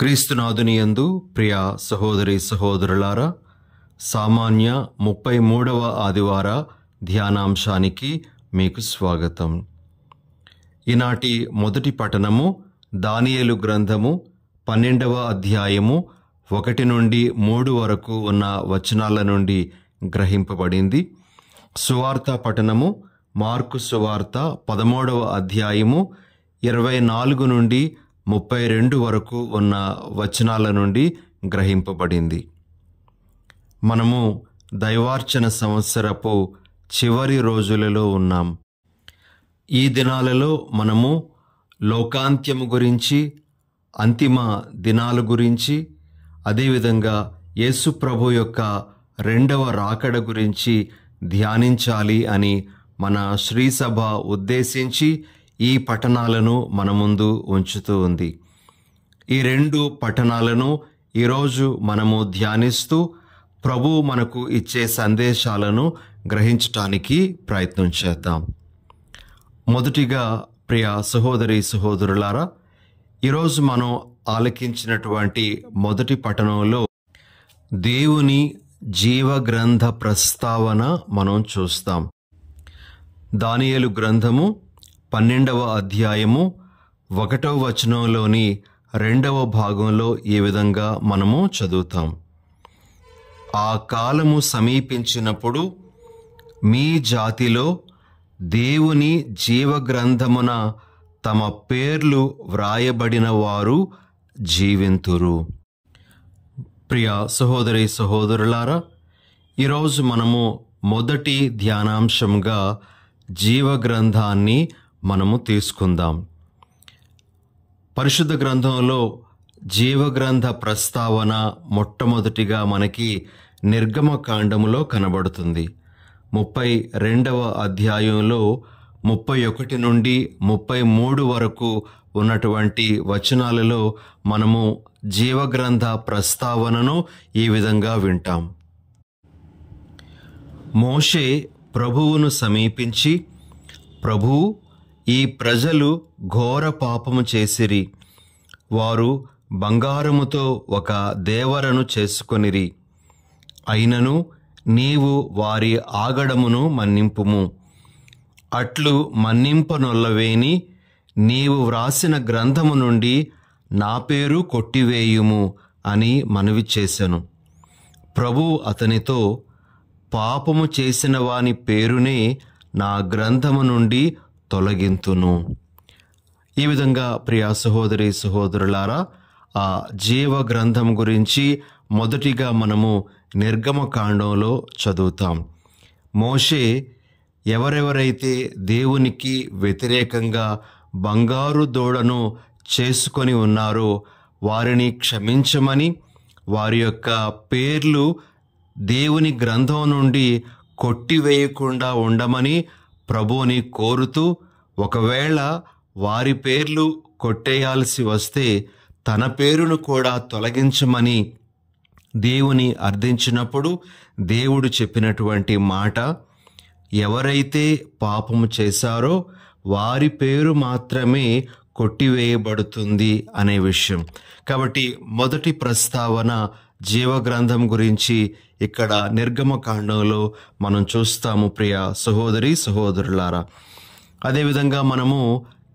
క్రీస్తునాథుని యందు ప్రియ సహోదరి సహోదరులారా సామాన్య ముప్పై మూడవ ఆదివార ధ్యానాంశానికి మీకు స్వాగతం ఈనాటి మొదటి పఠనము దానియలు గ్రంథము పన్నెండవ అధ్యాయము ఒకటి నుండి మూడు వరకు ఉన్న వచనాల నుండి గ్రహింపబడింది సువార్త పఠనము మార్కు సువార్త పదమూడవ అధ్యాయము ఇరవై నాలుగు నుండి ముప్పై రెండు వరకు ఉన్న వచనాల నుండి గ్రహింపబడింది మనము దైవార్చన సంవత్సరపు చివరి రోజులలో ఉన్నాం ఈ దినాలలో మనము లోకాంత్యము గురించి అంతిమ దినాల గురించి అదేవిధంగా యేసు ప్రభు యొక్క రెండవ రాకడ గురించి ధ్యానించాలి అని మన శ్రీసభ ఉద్దేశించి ఈ పట్టణాలను మన ముందు ఉంచుతూ ఉంది ఈ రెండు పట్టణాలను ఈరోజు మనము ధ్యానిస్తూ ప్రభు మనకు ఇచ్చే సందేశాలను గ్రహించటానికి ప్రయత్నం చేద్దాం మొదటిగా ప్రియ సహోదరి సహోదరులారా ఈరోజు మనం ఆలకించినటువంటి మొదటి పఠనంలో దేవుని జీవగ్రంథ ప్రస్తావన మనం చూస్తాం దానియలు గ్రంథము పన్నెండవ అధ్యాయము ఒకటవ వచనంలోని రెండవ భాగంలో ఈ విధంగా మనము చదువుతాం ఆ కాలము సమీపించినప్పుడు మీ జాతిలో దేవుని జీవగ్రంథమున తమ పేర్లు వ్రాయబడిన వారు జీవింతురు ప్రియ సహోదరి సహోదరులారా ఈరోజు మనము మొదటి ధ్యానాంశంగా జీవగ్రంథాన్ని మనము తీసుకుందాం పరిశుద్ధ గ్రంథంలో జీవగ్రంథ ప్రస్తావన మొట్టమొదటిగా మనకి నిర్గమకాండములో కనబడుతుంది ముప్పై రెండవ అధ్యాయంలో ముప్పై ఒకటి నుండి ముప్పై మూడు వరకు ఉన్నటువంటి వచనాలలో మనము జీవగ్రంథ ప్రస్తావనను ఈ విధంగా వింటాం మోషే ప్రభువును సమీపించి ప్రభు ఈ ప్రజలు ఘోర పాపము చేసిరి వారు బంగారముతో ఒక దేవరను చేసుకొనిరి అయినను నీవు వారి ఆగడమును మన్నింపుము అట్లు మన్నింపనొల్లవేని నీవు వ్రాసిన గ్రంథము నుండి నా పేరు కొట్టివేయుము అని మనవి చేశాను ప్రభు అతనితో పాపము చేసిన వాని పేరునే నా గ్రంథము నుండి తొలగింతును ఈ విధంగా ప్రియా సహోదరి సహోదరులారా ఆ జీవ గ్రంథం గురించి మొదటిగా మనము నిర్గమకాండంలో చదువుతాం మోషే ఎవరెవరైతే దేవునికి వ్యతిరేకంగా బంగారు దూడను చేసుకొని ఉన్నారో వారిని క్షమించమని వారి యొక్క పేర్లు దేవుని గ్రంథం నుండి కొట్టివేయకుండా ఉండమని ప్రభువుని కోరుతూ ఒకవేళ వారి పేర్లు కొట్టేయాల్సి వస్తే తన పేరును కూడా తొలగించమని దేవుని అర్థించినప్పుడు దేవుడు చెప్పినటువంటి మాట ఎవరైతే పాపము చేశారో వారి పేరు మాత్రమే కొట్టివేయబడుతుంది అనే విషయం కాబట్టి మొదటి ప్రస్తావన జీవగ్రంథం గురించి ఇక్కడ నిర్గమకాండంలో మనం చూస్తాము ప్రియ సహోదరి సహోదరులారా అదేవిధంగా మనము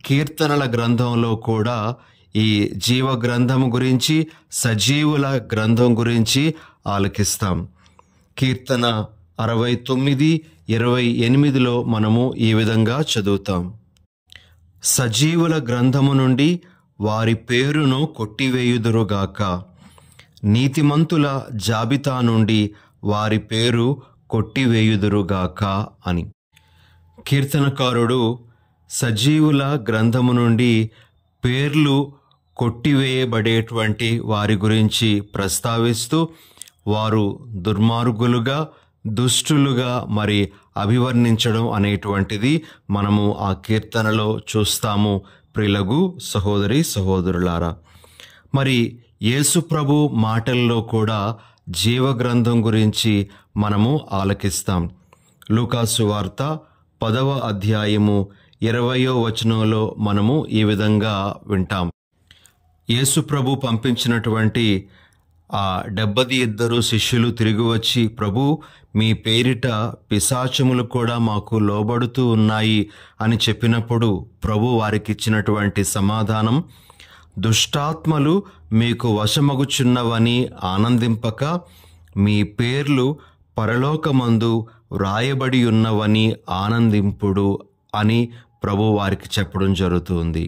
కీర్తనల గ్రంథంలో కూడా ఈ జీవ గ్రంథం గురించి సజీవుల గ్రంథం గురించి ఆలకిస్తాం కీర్తన అరవై తొమ్మిది ఇరవై ఎనిమిదిలో మనము ఈ విధంగా చదువుతాం సజీవుల గ్రంథము నుండి వారి పేరును కొట్టివేయుదురుగాక నీతిమంతుల జాబితా నుండి వారి పేరు కొట్టివేయుదురుగాక అని కీర్తనకారుడు సజీవుల గ్రంథము నుండి పేర్లు కొట్టివేయబడేటువంటి వారి గురించి ప్రస్తావిస్తూ వారు దుర్మార్గులుగా దుష్టులుగా మరి అభివర్ణించడం అనేటువంటిది మనము ఆ కీర్తనలో చూస్తాము ప్రిలగు సహోదరి సహోదరులారా మరి యేసుప్రభు మాటల్లో కూడా జీవగ్రంథం గురించి మనము ఆలకిస్తాం లూకాసు వార్త పదవ అధ్యాయము ఇరవయో వచనంలో మనము ఈ విధంగా వింటాం యేసుప్రభు పంపించినటువంటి ఆ డెబ్బది ఇద్దరు శిష్యులు తిరిగి వచ్చి ప్రభు మీ పేరిట పిశాచములు కూడా మాకు లోబడుతూ ఉన్నాయి అని చెప్పినప్పుడు ప్రభు వారికిచ్చినటువంటి సమాధానం దుష్టాత్మలు మీకు వశమగుచున్నవని ఆనందింపక మీ పేర్లు పరలోకమందు వ్రాయబడి ఉన్నవని ఆనందింపుడు అని ప్రభు వారికి చెప్పడం జరుగుతుంది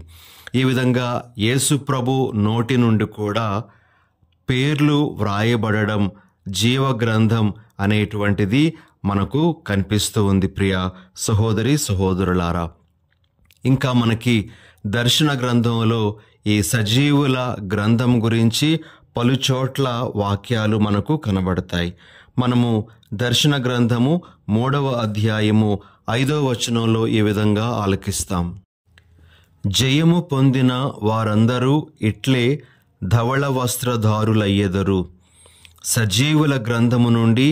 ఈ విధంగా యేసు ప్రభు నోటి నుండి కూడా పేర్లు వ్రాయబడడం జీవగ్రంథం అనేటువంటిది మనకు కనిపిస్తూ ఉంది ప్రియ సహోదరి సహోదరులారా ఇంకా మనకి దర్శన గ్రంథంలో ఈ సజీవుల గ్రంథం గురించి పలుచోట్ల వాక్యాలు మనకు కనబడతాయి మనము దర్శన గ్రంథము మూడవ అధ్యాయము ఐదవ వచనంలో ఈ విధంగా ఆలకిస్తాం జయము పొందిన వారందరూ ఇట్లే ధవళ వస్త్రధారులయ్యెదరు సజీవుల గ్రంథము నుండి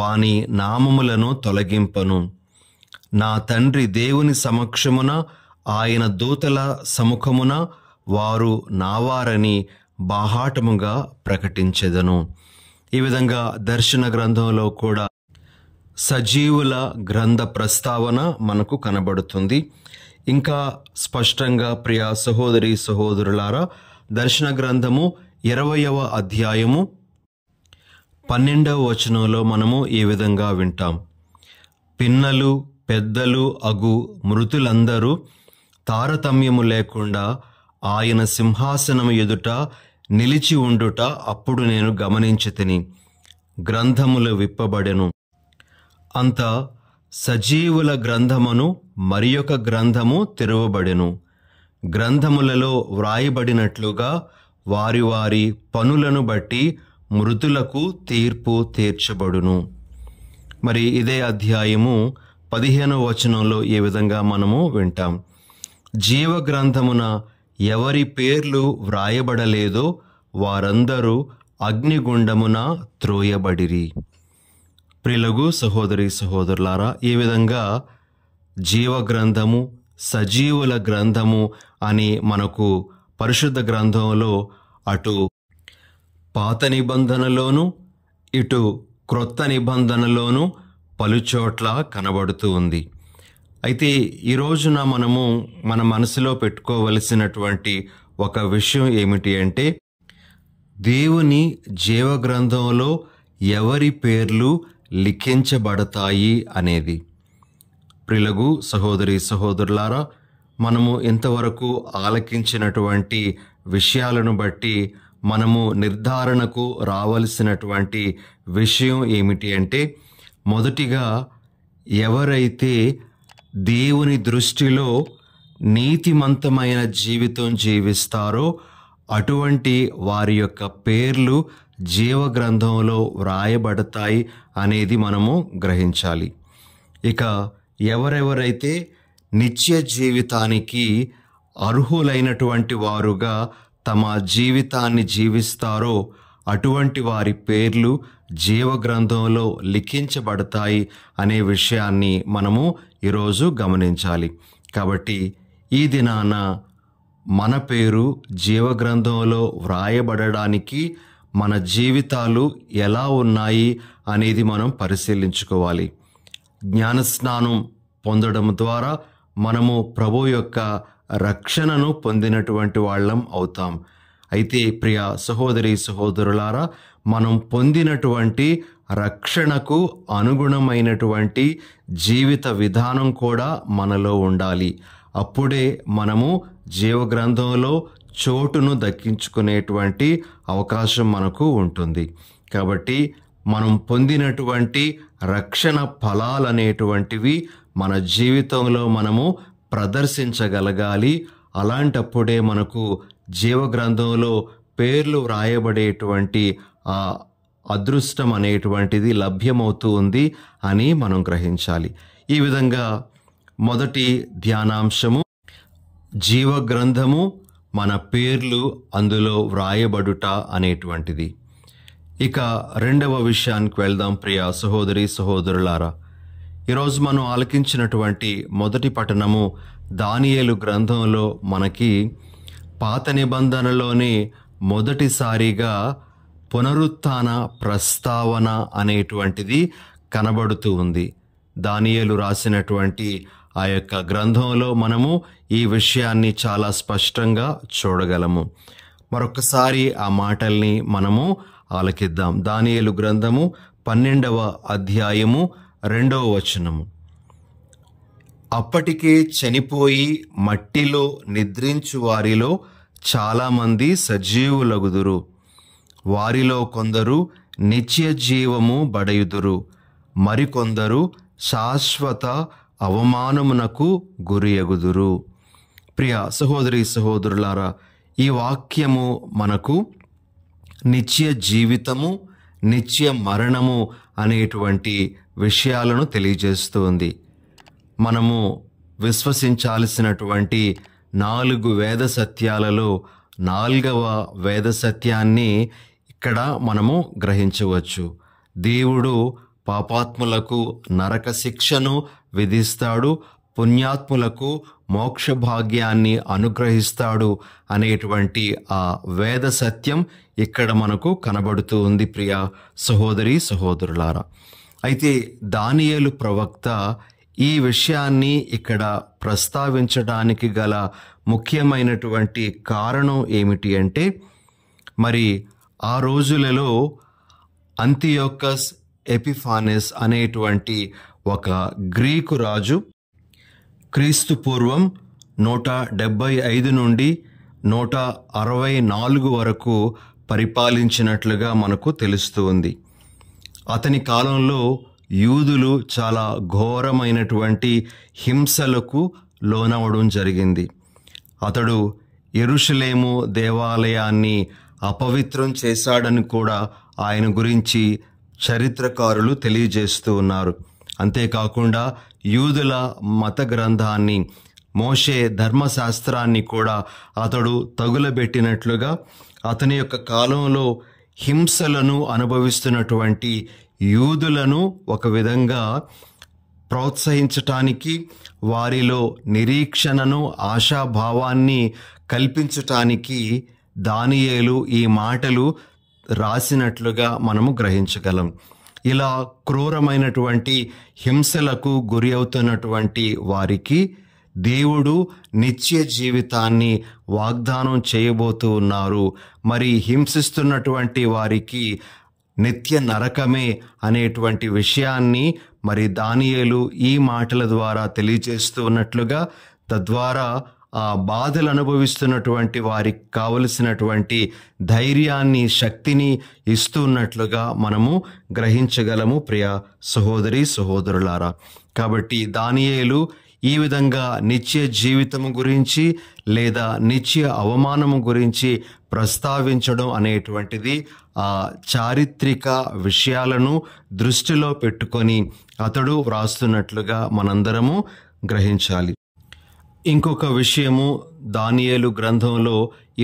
వాని నామములను తొలగింపను నా తండ్రి దేవుని సమక్షమున ఆయన దూతల సముఖమున వారు నావారని బాహాటముగా ప్రకటించెదను ఈ విధంగా దర్శన గ్రంథంలో కూడా సజీవుల గ్రంథ ప్రస్తావన మనకు కనబడుతుంది ఇంకా స్పష్టంగా ప్రియ సహోదరి సహోదరులారా దర్శన గ్రంథము ఇరవయవ అధ్యాయము పన్నెండవ వచనంలో మనము ఈ విధంగా వింటాం పిన్నలు పెద్దలు అగు మృతులందరూ తారతమ్యము లేకుండా ఆయన సింహాసనం ఎదుట నిలిచి ఉండుట అప్పుడు నేను గమనించి తిని గ్రంథములు విప్పబడెను అంత సజీవుల గ్రంథమును మరియొక గ్రంథము తెరవబడెను గ్రంథములలో వ్రాయబడినట్లుగా వారి వారి పనులను బట్టి మృతులకు తీర్పు తీర్చబడును మరి ఇదే అధ్యాయము పదిహేనవ వచనంలో ఏ విధంగా మనము వింటాం జీవ గ్రంథమున ఎవరి పేర్లు వ్రాయబడలేదో వారందరూ అగ్నిగుండమున త్రోయబడిరి ప్రిలగు సహోదరి సహోదరులారా ఈ విధంగా జీవ గ్రంథము సజీవుల గ్రంథము అని మనకు పరిశుద్ధ గ్రంథంలో అటు పాత నిబంధనలోను ఇటు క్రొత్త నిబంధనలోను పలుచోట్ల కనబడుతూ ఉంది అయితే ఈ రోజున మనము మన మనసులో పెట్టుకోవలసినటువంటి ఒక విషయం ఏమిటి అంటే దేవుని జీవగ్రంథంలో ఎవరి పేర్లు లిఖించబడతాయి అనేది ప్రిలగు సహోదరి సహోదరులారా మనము ఇంతవరకు ఆలకించినటువంటి విషయాలను బట్టి మనము నిర్ధారణకు రావలసినటువంటి విషయం ఏమిటి అంటే మొదటిగా ఎవరైతే దేవుని దృష్టిలో నీతిమంతమైన జీవితం జీవిస్తారో అటువంటి వారి యొక్క పేర్లు జీవగ్రంథంలో వ్రాయబడతాయి అనేది మనము గ్రహించాలి ఇక ఎవరెవరైతే నిత్య జీవితానికి అర్హులైనటువంటి వారుగా తమ జీవితాన్ని జీవిస్తారో అటువంటి వారి పేర్లు జీవగ్రంథంలో లిఖించబడతాయి అనే విషయాన్ని మనము ఈరోజు గమనించాలి కాబట్టి ఈ దినాన మన పేరు జీవగ్రంథంలో వ్రాయబడడానికి మన జీవితాలు ఎలా ఉన్నాయి అనేది మనం పరిశీలించుకోవాలి జ్ఞానస్నానం పొందడం ద్వారా మనము ప్రభు యొక్క రక్షణను పొందినటువంటి వాళ్ళం అవుతాం అయితే ప్రియ సహోదరి సహోదరులారా మనం పొందినటువంటి రక్షణకు అనుగుణమైనటువంటి జీవిత విధానం కూడా మనలో ఉండాలి అప్పుడే మనము జీవగ్రంథంలో చోటును దక్కించుకునేటువంటి అవకాశం మనకు ఉంటుంది కాబట్టి మనం పొందినటువంటి రక్షణ ఫలాలనేటువంటివి మన జీవితంలో మనము ప్రదర్శించగలగాలి అలాంటప్పుడే మనకు జీవగ్రంథంలో పేర్లు వ్రాయబడేటువంటి ఆ అదృష్టం అనేటువంటిది లభ్యమవుతూ ఉంది అని మనం గ్రహించాలి ఈ విధంగా మొదటి ధ్యానాంశము జీవ గ్రంథము మన పేర్లు అందులో వ్రాయబడుట అనేటువంటిది ఇక రెండవ విషయానికి వెళ్దాం ప్రియ సహోదరి సహోదరులారా ఈరోజు మనం ఆలకించినటువంటి మొదటి పఠనము దానియేలు గ్రంథంలో మనకి పాత నిబంధనలోని మొదటిసారిగా పునరుత్న ప్రస్తావన అనేటువంటిది కనబడుతూ ఉంది దానియలు రాసినటువంటి ఆ యొక్క గ్రంథంలో మనము ఈ విషయాన్ని చాలా స్పష్టంగా చూడగలము మరొకసారి ఆ మాటల్ని మనము ఆలకిద్దాం దానియలు గ్రంథము పన్నెండవ అధ్యాయము రెండవ వచనము అప్పటికే చనిపోయి మట్టిలో నిద్రించు వారిలో చాలామంది సజీవులగుదురు వారిలో కొందరు నిత్య జీవము బడయుదురు మరికొందరు శాశ్వత అవమానమునకు గురి ఎగుదురు ప్రియ సహోదరి సహోదరులారా ఈ వాక్యము మనకు నిత్య జీవితము నిత్య మరణము అనేటువంటి విషయాలను తెలియజేస్తుంది మనము విశ్వసించాల్సినటువంటి నాలుగు వేద సత్యాలలో నాలుగవ వేద సత్యాన్ని ఇక్కడ మనము గ్రహించవచ్చు దేవుడు పాపాత్ములకు నరక శిక్షను విధిస్తాడు పుణ్యాత్ములకు మోక్ష భాగ్యాన్ని అనుగ్రహిస్తాడు అనేటువంటి ఆ వేద సత్యం ఇక్కడ మనకు కనబడుతూ ఉంది ప్రియ సహోదరి సహోదరులారా అయితే దానియలు ప్రవక్త ఈ విషయాన్ని ఇక్కడ ప్రస్తావించడానికి గల ముఖ్యమైనటువంటి కారణం ఏమిటి అంటే మరి ఆ రోజులలో అంతియోకస్ ఎపిఫానెస్ అనేటువంటి ఒక గ్రీకు రాజు క్రీస్తు పూర్వం నూట డెబ్బై ఐదు నుండి నూట అరవై నాలుగు వరకు పరిపాలించినట్లుగా మనకు తెలుస్తూ ఉంది అతని కాలంలో యూదులు చాలా ఘోరమైనటువంటి హింసలకు లోనవడం జరిగింది అతడు ఎరుషలేము దేవాలయాన్ని అపవిత్రం చేశాడని కూడా ఆయన గురించి చరిత్రకారులు తెలియజేస్తూ ఉన్నారు అంతేకాకుండా యూదుల మత గ్రంథాన్ని మోషే ధర్మశాస్త్రాన్ని కూడా అతడు తగులబెట్టినట్లుగా అతని యొక్క కాలంలో హింసలను అనుభవిస్తున్నటువంటి యూదులను ఒక విధంగా ప్రోత్సహించటానికి వారిలో నిరీక్షణను ఆశాభావాన్ని కల్పించటానికి దానియేలు ఈ మాటలు రాసినట్లుగా మనము గ్రహించగలం ఇలా క్రూరమైనటువంటి హింసలకు గురి అవుతున్నటువంటి వారికి దేవుడు నిత్య జీవితాన్ని వాగ్దానం చేయబోతూ ఉన్నారు మరి హింసిస్తున్నటువంటి వారికి నిత్య నరకమే అనేటువంటి విషయాన్ని మరి దానియేలు ఈ మాటల ద్వారా తెలియజేస్తూ ఉన్నట్లుగా తద్వారా ఆ బాధలు అనుభవిస్తున్నటువంటి వారికి కావలసినటువంటి ధైర్యాన్ని శక్తిని ఇస్తున్నట్లుగా మనము గ్రహించగలము ప్రియ సహోదరి సహోదరులారా కాబట్టి దానియేలు ఈ విధంగా నిత్య జీవితము గురించి లేదా నిత్య అవమానము గురించి ప్రస్తావించడం అనేటువంటిది ఆ చారిత్రక విషయాలను దృష్టిలో పెట్టుకొని అతడు వ్రాస్తున్నట్లుగా మనందరము గ్రహించాలి ఇంకొక విషయము దానియేలు గ్రంథంలో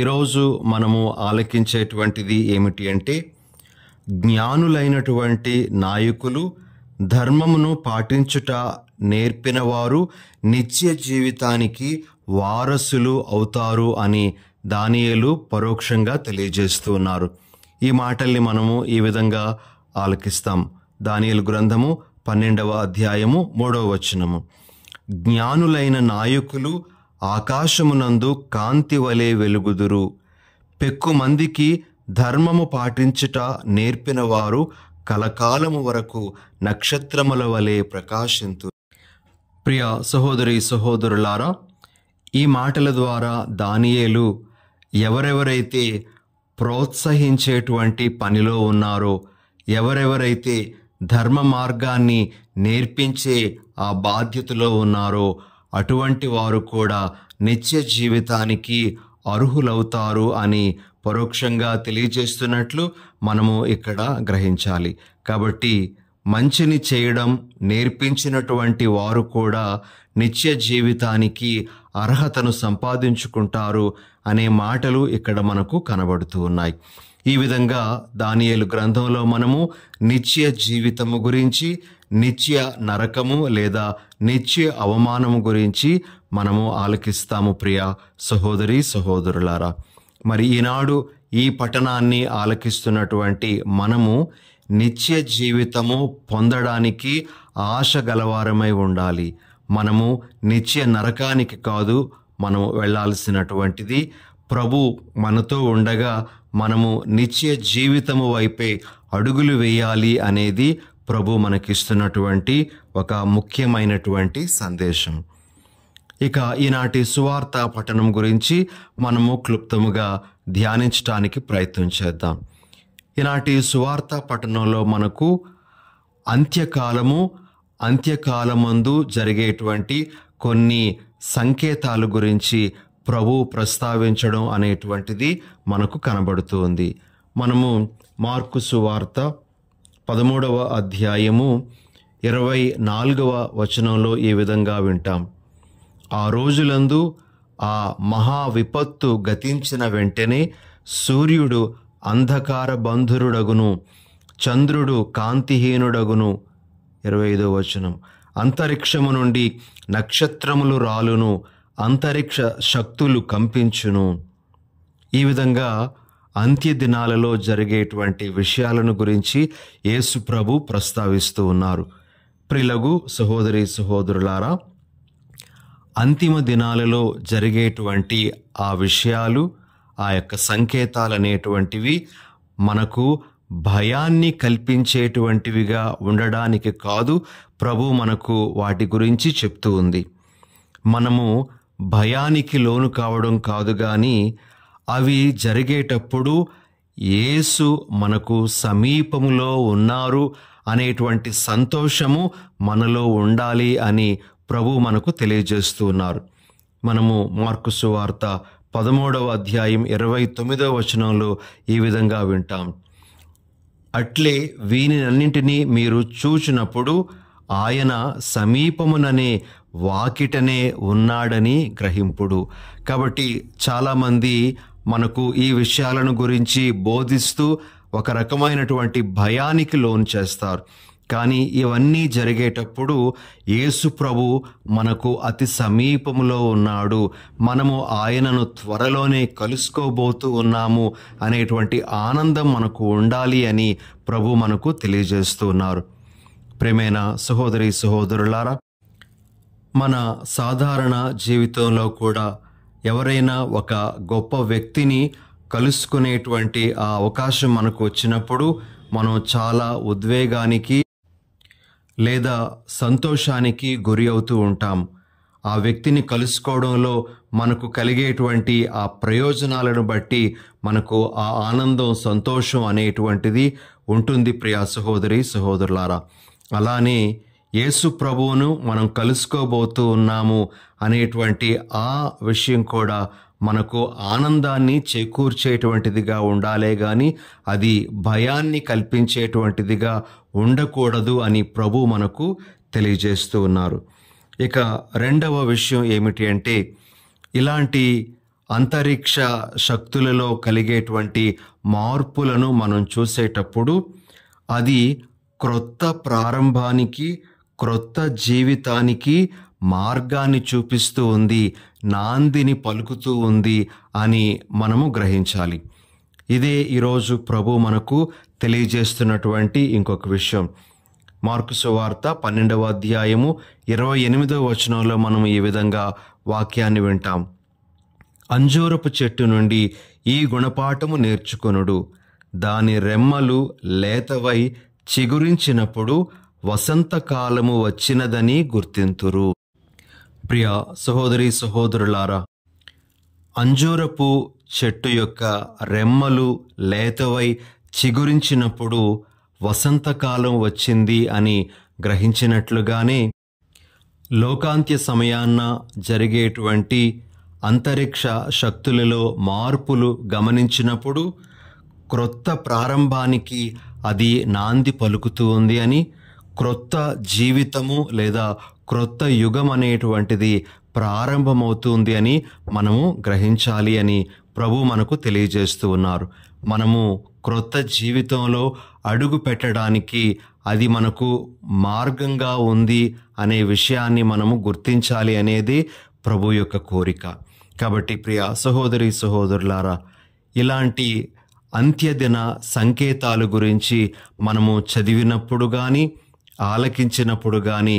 ఈరోజు మనము ఆలకించేటువంటిది ఏమిటి అంటే జ్ఞానులైనటువంటి నాయకులు ధర్మమును పాటించుట నేర్పినవారు నిత్య జీవితానికి వారసులు అవుతారు అని దానియేలు పరోక్షంగా తెలియజేస్తున్నారు ఈ మాటల్ని మనము ఈ విధంగా ఆలకిస్తాం దానియలు గ్రంథము పన్నెండవ అధ్యాయము మూడవ వచనము జ్ఞానులైన నాయకులు ఆకాశమునందు కాంతి వలె వెలుగుదురు పెక్కుమందికి ధర్మము పాటించుట నేర్పినవారు కలకాలము వరకు నక్షత్రముల వలె ప్రకాశింతు ప్రియ సహోదరి సహోదరులారా ఈ మాటల ద్వారా దానియేలు ఎవరెవరైతే ప్రోత్సహించేటువంటి పనిలో ఉన్నారో ఎవరెవరైతే ధర్మ మార్గాన్ని నేర్పించే ఆ బాధ్యతలో ఉన్నారో అటువంటి వారు కూడా నిత్య జీవితానికి అర్హులవుతారు అని పరోక్షంగా తెలియజేస్తున్నట్లు మనము ఇక్కడ గ్రహించాలి కాబట్టి మంచిని చేయడం నేర్పించినటువంటి వారు కూడా నిత్య జీవితానికి అర్హతను సంపాదించుకుంటారు అనే మాటలు ఇక్కడ మనకు కనబడుతూ ఉన్నాయి ఈ విధంగా దానియేలు గ్రంథంలో మనము నిత్య జీవితము గురించి నిత్య నరకము లేదా నిత్య అవమానము గురించి మనము ఆలకిస్తాము ప్రియ సహోదరి సహోదరులారా మరి ఈనాడు ఈ పఠనాన్ని ఆలకిస్తున్నటువంటి మనము నిత్య జీవితము పొందడానికి ఆశ గలవారమై ఉండాలి మనము నిత్య నరకానికి కాదు మనం వెళ్ళాల్సినటువంటిది ప్రభు మనతో ఉండగా మనము నిత్య జీవితము వైపే అడుగులు వేయాలి అనేది ప్రభు మనకిస్తున్నటువంటి ఒక ముఖ్యమైనటువంటి సందేశం ఇక ఈనాటి సువార్త పఠనం గురించి మనము క్లుప్తముగా ధ్యానించటానికి ప్రయత్నం చేద్దాం ఈనాటి సువార్త పఠనంలో మనకు అంత్యకాలము అంత్యకాలమందు జరిగేటువంటి కొన్ని సంకేతాల గురించి ప్రభువు ప్రస్తావించడం అనేటువంటిది మనకు కనబడుతుంది మనము మార్కుసు వార్త పదమూడవ అధ్యాయము ఇరవై నాలుగవ వచనంలో ఈ విధంగా వింటాం ఆ రోజులందు ఆ మహా విపత్తు గతించిన వెంటనే సూర్యుడు అంధకార బంధురుడగును చంద్రుడు కాంతిహీనుడగును ఇరవై ఐదో వచనం అంతరిక్షము నుండి నక్షత్రములు రాలును అంతరిక్ష శక్తులు కంపించును ఈ విధంగా అంత్య దినాలలో జరిగేటువంటి విషయాలను గురించి యేసు ప్రభు ప్రస్తావిస్తూ ఉన్నారు ప్రిలగు సహోదరి సహోదరులారా అంతిమ దినాలలో జరిగేటువంటి ఆ విషయాలు ఆ యొక్క సంకేతాలు అనేటువంటివి మనకు భయాన్ని కల్పించేటువంటివిగా ఉండడానికి కాదు ప్రభు మనకు వాటి గురించి చెప్తూ ఉంది మనము భయానికి లోను కావడం కాదు కానీ అవి జరిగేటప్పుడు యేసు మనకు సమీపములో ఉన్నారు అనేటువంటి సంతోషము మనలో ఉండాలి అని ప్రభు మనకు తెలియజేస్తూ ఉన్నారు మనము మార్కుసు వార్త పదమూడవ అధ్యాయం ఇరవై తొమ్మిదవ వచనంలో ఈ విధంగా వింటాం అట్లే వీనినన్నింటినీ మీరు చూచినప్పుడు ఆయన సమీపముననే వాకిటనే ఉన్నాడని గ్రహింపుడు కాబట్టి చాలామంది మనకు ఈ విషయాలను గురించి బోధిస్తూ ఒక రకమైనటువంటి భయానికి లోన్ చేస్తారు కానీ ఇవన్నీ జరిగేటప్పుడు యేసు ప్రభు మనకు అతి సమీపంలో ఉన్నాడు మనము ఆయనను త్వరలోనే కలుసుకోబోతూ ఉన్నాము అనేటువంటి ఆనందం మనకు ఉండాలి అని ప్రభు మనకు తెలియజేస్తున్నారు ప్రేమేణ సహోదరి సహోదరులారా మన సాధారణ జీవితంలో కూడా ఎవరైనా ఒక గొప్ప వ్యక్తిని కలుసుకునేటువంటి ఆ అవకాశం మనకు వచ్చినప్పుడు మనం చాలా ఉద్వేగానికి లేదా సంతోషానికి గురి అవుతూ ఉంటాం ఆ వ్యక్తిని కలుసుకోవడంలో మనకు కలిగేటువంటి ఆ ప్రయోజనాలను బట్టి మనకు ఆ ఆనందం సంతోషం అనేటువంటిది ఉంటుంది ప్రియా సహోదరి సహోదరులారా అలానే యేసు ప్రభువును మనం కలుసుకోబోతూ ఉన్నాము అనేటువంటి ఆ విషయం కూడా మనకు ఆనందాన్ని చేకూర్చేటువంటిదిగా ఉండాలే కానీ అది భయాన్ని కల్పించేటువంటిదిగా ఉండకూడదు అని ప్రభు మనకు తెలియజేస్తూ ఉన్నారు ఇక రెండవ విషయం ఏమిటి అంటే ఇలాంటి అంతరిక్ష శక్తులలో కలిగేటువంటి మార్పులను మనం చూసేటప్పుడు అది క్రొత్త ప్రారంభానికి క్రొత్త జీవితానికి మార్గాన్ని చూపిస్తూ ఉంది నాందిని పలుకుతూ ఉంది అని మనము గ్రహించాలి ఇదే ఈరోజు ప్రభు మనకు తెలియజేస్తున్నటువంటి ఇంకొక విషయం మార్కు వార్త పన్నెండవ అధ్యాయము ఇరవై ఎనిమిదవ వచనంలో మనం ఈ విధంగా వాక్యాన్ని వింటాం అంజూరపు చెట్టు నుండి ఈ గుణపాఠము నేర్చుకొనుడు దాని రెమ్మలు లేతవై చిగురించినప్పుడు వసంతకాలము వచ్చినదని గుర్తింతురు ప్రియ సహోదరి సహోదరులారా అంజూరపు చెట్టు యొక్క రెమ్మలు లేతవై చిగురించినప్పుడు వసంతకాలం వచ్చింది అని గ్రహించినట్లుగానే లోకాంత్య సమయాన్న జరిగేటువంటి అంతరిక్ష శక్తులలో మార్పులు గమనించినప్పుడు క్రొత్త ప్రారంభానికి అది నాంది పలుకుతూ ఉంది అని క్రొత్త జీవితము లేదా క్రొత్త యుగం అనేటువంటిది ప్రారంభమవుతుంది అని మనము గ్రహించాలి అని ప్రభు మనకు తెలియజేస్తూ ఉన్నారు మనము క్రొత్త జీవితంలో అడుగు పెట్టడానికి అది మనకు మార్గంగా ఉంది అనే విషయాన్ని మనము గుర్తించాలి అనేది ప్రభు యొక్క కోరిక కాబట్టి ప్రియ సహోదరి సహోదరులారా ఇలాంటి అంత్యదిన సంకేతాలు గురించి మనము చదివినప్పుడు కానీ ఆలకించినప్పుడు కానీ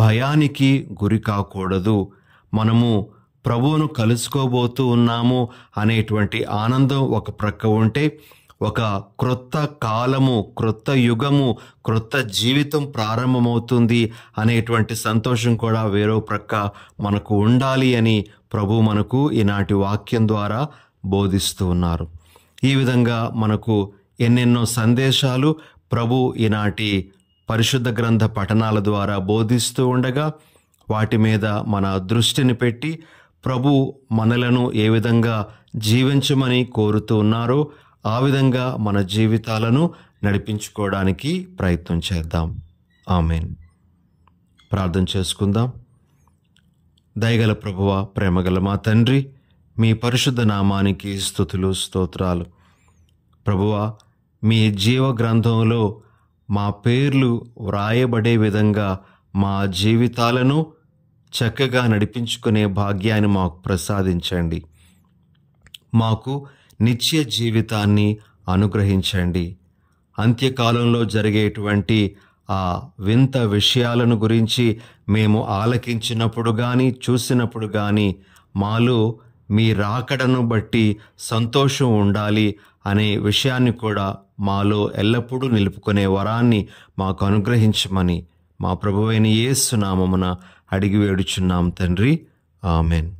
భయానికి గురి కాకూడదు మనము ప్రభువును కలుసుకోబోతూ ఉన్నాము అనేటువంటి ఆనందం ఒక ప్రక్క ఉంటే ఒక క్రొత్త కాలము క్రొత్త యుగము క్రొత్త జీవితం ప్రారంభమవుతుంది అనేటువంటి సంతోషం కూడా వేరో ప్రక్క మనకు ఉండాలి అని ప్రభు మనకు ఈనాటి వాక్యం ద్వారా బోధిస్తూ ఉన్నారు ఈ విధంగా మనకు ఎన్నెన్నో సందేశాలు ప్రభు ఈనాటి పరిశుద్ధ గ్రంథ పఠనాల ద్వారా బోధిస్తూ ఉండగా వాటి మీద మన దృష్టిని పెట్టి ప్రభు మనలను ఏ విధంగా జీవించమని కోరుతూ ఉన్నారో ఆ విధంగా మన జీవితాలను నడిపించుకోవడానికి ప్రయత్నం చేద్దాం ఆమెన్ ప్రార్థన చేసుకుందాం దయగల ప్రభువ ప్రేమగల మా తండ్రి మీ పరిశుద్ధ నామానికి స్థుతులు స్తోత్రాలు ప్రభువ మీ జీవ గ్రంథంలో మా పేర్లు వ్రాయబడే విధంగా మా జీవితాలను చక్కగా నడిపించుకునే భాగ్యాన్ని మాకు ప్రసాదించండి మాకు నిత్య జీవితాన్ని అనుగ్రహించండి అంత్యకాలంలో జరిగేటువంటి ఆ వింత విషయాలను గురించి మేము ఆలకించినప్పుడు కానీ చూసినప్పుడు కానీ మాలో మీ రాకడను బట్టి సంతోషం ఉండాలి అనే విషయాన్ని కూడా మాలో ఎల్లప్పుడూ నిలుపుకునే వరాన్ని మాకు అనుగ్రహించమని మా ప్రభువైన యేసునామమున అడిగి వేడుచున్నాం తండ్రి ఆమెన్